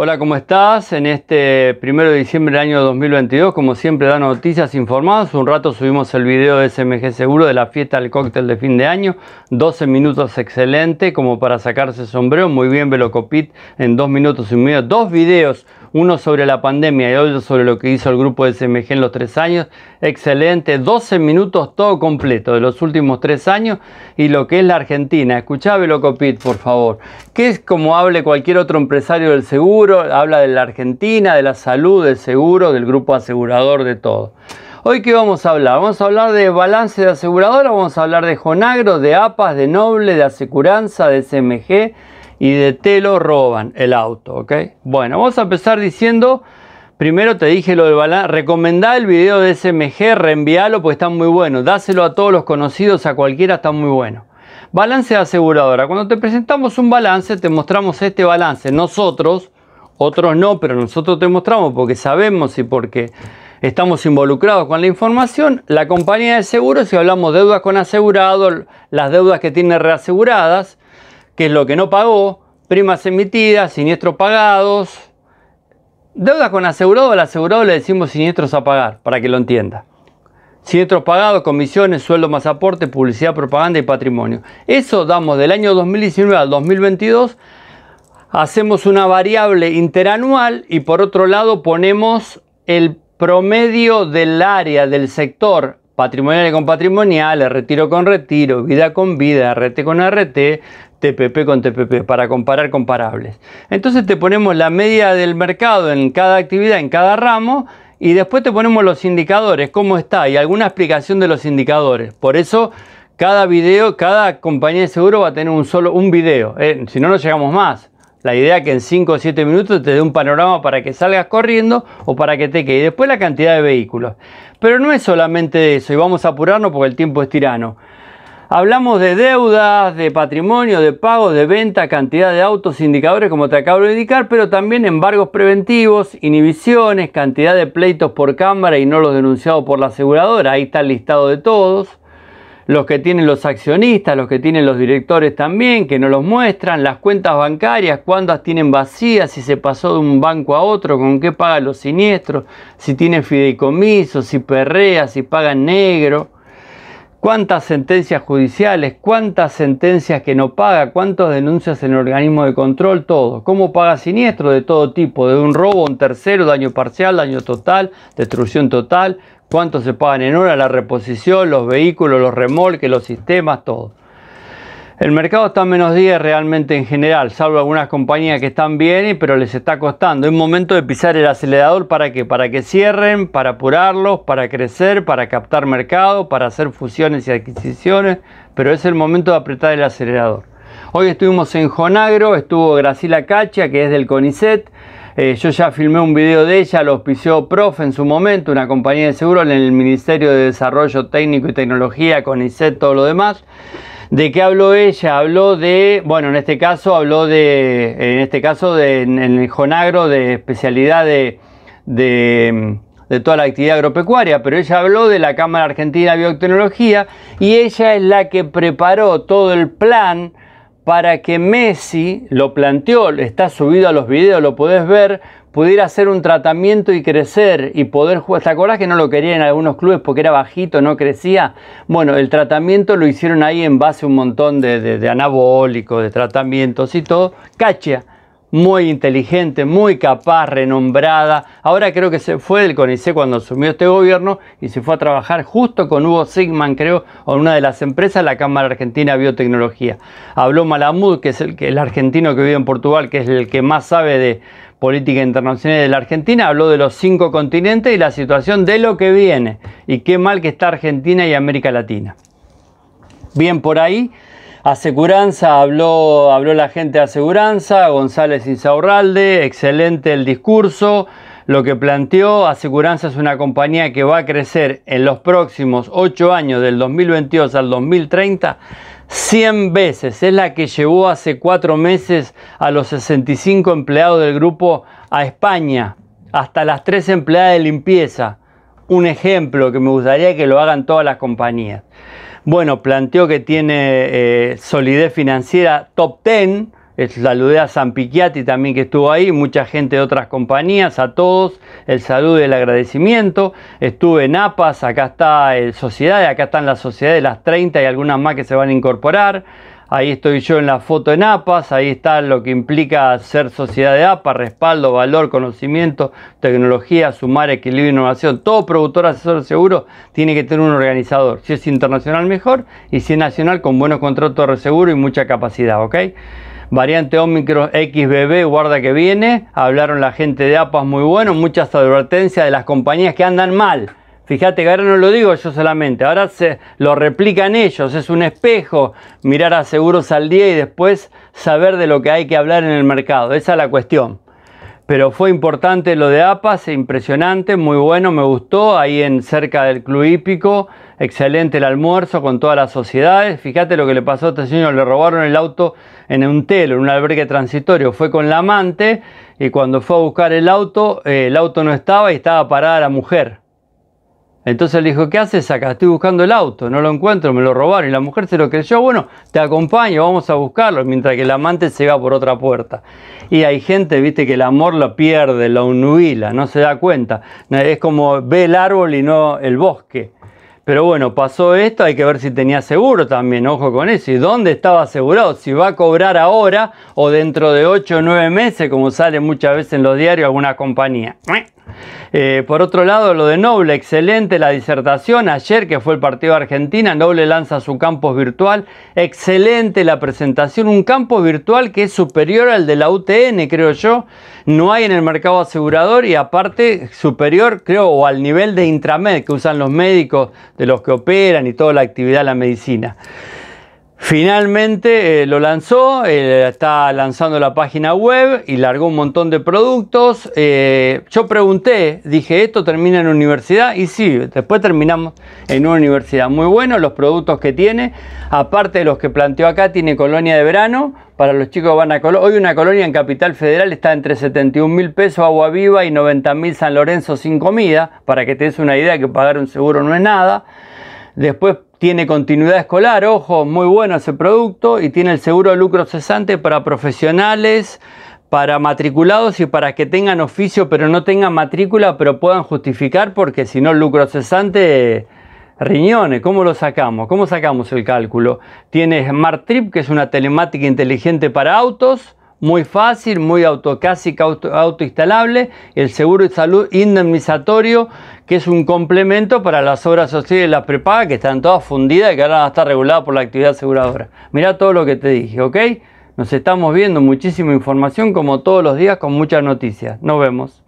Hola, ¿cómo estás? En este 1 de diciembre del año 2022, como siempre, da noticias informadas. Un rato subimos el video de SMG Seguro de la fiesta del cóctel de fin de año. 12 minutos excelente, como para sacarse sombrero. Muy bien, Velocopit, en dos minutos y medio. Dos videos uno sobre la pandemia y otro sobre lo que hizo el grupo de SMG en los tres años. Excelente, 12 minutos todo completo de los últimos tres años y lo que es la Argentina. Escuchá loco por favor, que es como hable cualquier otro empresario del seguro, habla de la Argentina, de la salud, del seguro, del grupo asegurador, de todo. Hoy qué vamos a hablar? Vamos a hablar de balance de aseguradora, vamos a hablar de Jonagro, de APAS, de Noble, de aseguranza, de SMG, y de te lo roban el auto, ¿ok? Bueno, vamos a empezar diciendo, primero te dije lo del balance, recomendá el video de SMG, reenvíalo porque está muy bueno, dáselo a todos los conocidos, a cualquiera está muy bueno. Balance de aseguradora. Cuando te presentamos un balance, te mostramos este balance. Nosotros, otros no, pero nosotros te mostramos porque sabemos y porque estamos involucrados con la información, la compañía de seguros, si hablamos deudas con asegurado, las deudas que tiene reaseguradas, que es lo que no pagó, primas emitidas, siniestros pagados. deudas con asegurado, al asegurado le decimos siniestros a pagar, para que lo entienda. Siniestros pagados, comisiones, sueldo más aporte, publicidad, propaganda y patrimonio. Eso damos del año 2019 al 2022 hacemos una variable interanual y por otro lado ponemos el promedio del área del sector patrimonial con patrimonial, retiro con retiro, vida con vida, RT con RT, TPP con TPP, para comparar comparables. Entonces te ponemos la media del mercado en cada actividad, en cada ramo, y después te ponemos los indicadores, cómo está, y alguna explicación de los indicadores. Por eso cada video, cada compañía de seguro va a tener un solo un video, eh, si no, nos llegamos más. La idea que en 5 o 7 minutos te dé un panorama para que salgas corriendo o para que te quede. después la cantidad de vehículos. Pero no es solamente eso, y vamos a apurarnos porque el tiempo es tirano. Hablamos de deudas, de patrimonio, de pagos, de venta, cantidad de autos, indicadores, como te acabo de indicar, pero también embargos preventivos, inhibiciones, cantidad de pleitos por cámara y no los denunciados por la aseguradora. Ahí está el listado de todos los que tienen los accionistas, los que tienen los directores también, que no los muestran, las cuentas bancarias, las tienen vacías, si se pasó de un banco a otro, con qué pagan los siniestros, si tienen fideicomisos, si perrea, si pagan negro cuántas sentencias judiciales, cuántas sentencias que no paga, cuántas denuncias en el organismo de control, todo. Cómo paga siniestro de todo tipo, de un robo un tercero, daño parcial, daño total, destrucción total, cuánto se pagan en hora, la reposición, los vehículos, los remolques, los sistemas, todo. El mercado está a menos 10 realmente en general, salvo algunas compañías que están bien, pero les está costando. Es momento de pisar el acelerador para que para que cierren, para apurarlos, para crecer, para captar mercado, para hacer fusiones y adquisiciones, pero es el momento de apretar el acelerador. Hoy estuvimos en Jonagro, estuvo Gracila Cacha, que es del CONICET. Eh, yo ya filmé un video de ella, lo auspició Prof en su momento, una compañía de seguro en el Ministerio de Desarrollo Técnico y Tecnología, CONICET, todo lo demás. ¿De qué habló ella? Habló de, bueno, en este caso habló de, en este caso de, en el Jonagro, de especialidad de, de, de, toda la actividad agropecuaria, pero ella habló de la Cámara Argentina de Biotecnología y ella es la que preparó todo el plan para que Messi, lo planteó, está subido a los videos, lo podés ver, pudiera hacer un tratamiento y crecer y poder jugar. ¿Te acordás que no lo querían en algunos clubes porque era bajito, no crecía? Bueno, el tratamiento lo hicieron ahí en base a un montón de, de anabólicos, de tratamientos y todo. Cachia muy inteligente, muy capaz, renombrada. Ahora creo que se fue del CONICE cuando asumió este gobierno y se fue a trabajar justo con Hugo Sigman, creo, en una de las empresas, la Cámara Argentina de Biotecnología. Habló Malamud, que es el, el argentino que vive en Portugal, que es el que más sabe de política internacional de la Argentina, habló de los cinco continentes y la situación de lo que viene. Y qué mal que está Argentina y América Latina. Bien por ahí, Aseguranza, habló, habló la gente de Aseguranza, González Insaurralde, excelente el discurso. Lo que planteó Aseguranza es una compañía que va a crecer en los próximos 8 años, del 2022 al 2030, 100 veces. Es la que llevó hace 4 meses a los 65 empleados del grupo a España, hasta las 3 empleadas de limpieza un ejemplo que me gustaría que lo hagan todas las compañías. Bueno, planteó que tiene eh, solidez financiera top 10. Eh, saludé a San Piquiati también que estuvo ahí, mucha gente de otras compañías, a todos, el saludo y el agradecimiento. Estuve en APAS, acá está el eh, Sociedad, acá están las sociedades, las 30 y algunas más que se van a incorporar. Ahí estoy yo en la foto en APAS, ahí está lo que implica ser sociedad de APAS, respaldo, valor, conocimiento, tecnología, sumar, equilibrio, innovación. Todo productor, asesor seguro tiene que tener un organizador. Si es internacional mejor y si es nacional con buenos contratos de seguro y mucha capacidad, ¿ok? Variante Omicron XBB, guarda que viene. Hablaron la gente de APAS muy bueno, muchas advertencias de las compañías que andan mal. Fíjate que ahora no lo digo yo solamente, ahora se lo replican ellos, es un espejo mirar a seguros al día y después saber de lo que hay que hablar en el mercado, esa es la cuestión. Pero fue importante lo de APAS, impresionante, muy bueno, me gustó, ahí en cerca del Club Hípico, excelente el almuerzo con todas las sociedades. Fíjate lo que le pasó a este señor, le robaron el auto en un telo, en un albergue transitorio. Fue con la amante y cuando fue a buscar el auto, eh, el auto no estaba y estaba parada la mujer. Entonces le dijo, ¿qué haces acá? Estoy buscando el auto, no lo encuentro, me lo robaron. Y la mujer se lo creyó, bueno, te acompaño, vamos a buscarlo, mientras que el amante se va por otra puerta. Y hay gente, viste, que el amor lo pierde, lo nubila, no se da cuenta. Es como ve el árbol y no el bosque. Pero bueno, pasó esto, hay que ver si tenía seguro también, ojo con eso, y dónde estaba asegurado, si va a cobrar ahora o dentro de 8 o 9 meses, como sale muchas veces en los diarios alguna compañía. Eh, por otro lado, lo de Noble, excelente la disertación. Ayer que fue el partido de Argentina, Noble lanza su campus virtual. Excelente la presentación. Un campus virtual que es superior al de la UTN, creo yo. No hay en el mercado asegurador y aparte superior, creo, o al nivel de intramed que usan los médicos de los que operan y toda la actividad de la medicina. Finalmente eh, lo lanzó, eh, está lanzando la página web y largó un montón de productos. Eh, yo pregunté, dije, ¿esto termina en universidad? Y sí, después terminamos en una universidad. Muy bueno los productos que tiene. Aparte de los que planteó acá, tiene colonia de verano para los chicos van a Colonia. Hoy una colonia en Capital Federal está entre 71 mil pesos agua viva y 90 mil San Lorenzo sin comida. Para que te des una idea que pagar un seguro no es nada. Después tiene continuidad escolar, ojo, muy bueno ese producto, y tiene el seguro de lucro cesante para profesionales, para matriculados y para que tengan oficio pero no tengan matrícula, pero puedan justificar, porque si no, lucro cesante, riñones, ¿cómo lo sacamos? ¿Cómo sacamos el cálculo? Tiene Smart Trip, que es una telemática inteligente para autos, muy fácil, muy auto, casi autoinstalable, el seguro de salud indemnizatorio, que es un complemento para las obras sociales y las prepagas que están todas fundidas y que ahora van a estar reguladas por la actividad aseguradora. Mirá todo lo que te dije, ¿ok? Nos estamos viendo muchísima información como todos los días con muchas noticias. Nos vemos.